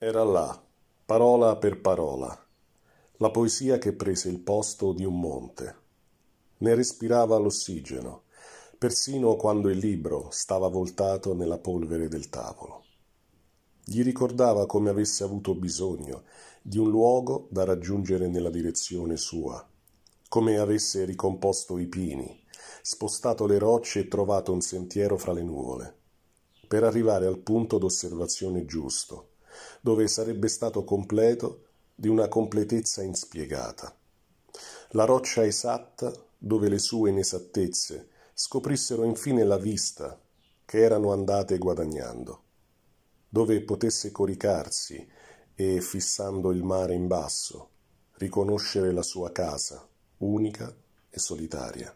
Era là, parola per parola, la poesia che prese il posto di un monte. Ne respirava l'ossigeno, persino quando il libro stava voltato nella polvere del tavolo. Gli ricordava come avesse avuto bisogno di un luogo da raggiungere nella direzione sua, come avesse ricomposto i pini, spostato le rocce e trovato un sentiero fra le nuvole, per arrivare al punto d'osservazione giusto, dove sarebbe stato completo di una completezza inspiegata. La roccia esatta dove le sue inesattezze scoprissero infine la vista che erano andate guadagnando, dove potesse coricarsi e, fissando il mare in basso, riconoscere la sua casa, unica e solitaria.